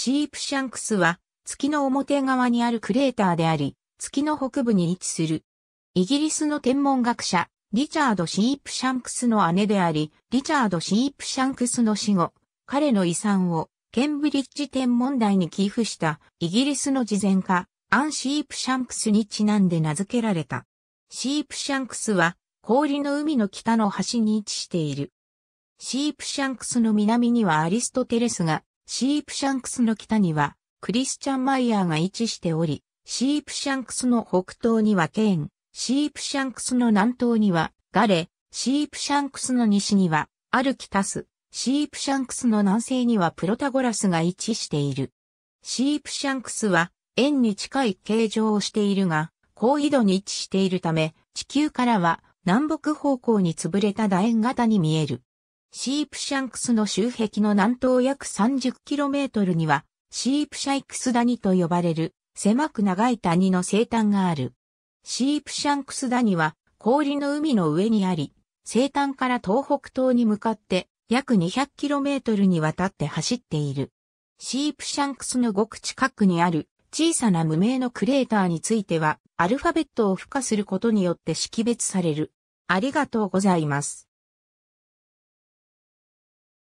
シープシャンクスは月の表側にあるクレーターであり、月の北部に位置する。イギリスの天文学者、リチャード・シープシャンクスの姉であり、リチャード・シープシャンクスの死後、彼の遺産をケンブリッジ天文台に寄付したイギリスの慈善家、アン・シープシャンクスにちなんで名付けられた。シープシャンクスは氷の海の北の端に位置している。シープシャンクスの南にはアリストテレスがシープシャンクスの北には、クリスチャンマイヤーが位置しており、シープシャンクスの北東にはケーン、シープシャンクスの南東にはガレ、シープシャンクスの西にはアルキタス、シープシャンクスの南西にはプロタゴラスが位置している。シープシャンクスは円に近い形状をしているが、高緯度に位置しているため、地球からは南北方向に潰れた楕円型に見える。シープシャンクスの周壁の南東約 30km には、シープシャイクス谷と呼ばれる、狭く長い谷の生誕がある。シープシャンクス谷は、氷の海の上にあり、生誕から東北東に向かって、約 200km にわたって走っている。シープシャンクスのごく近くにある、小さな無名のクレーターについては、アルファベットを付加することによって識別される。ありがとうございます。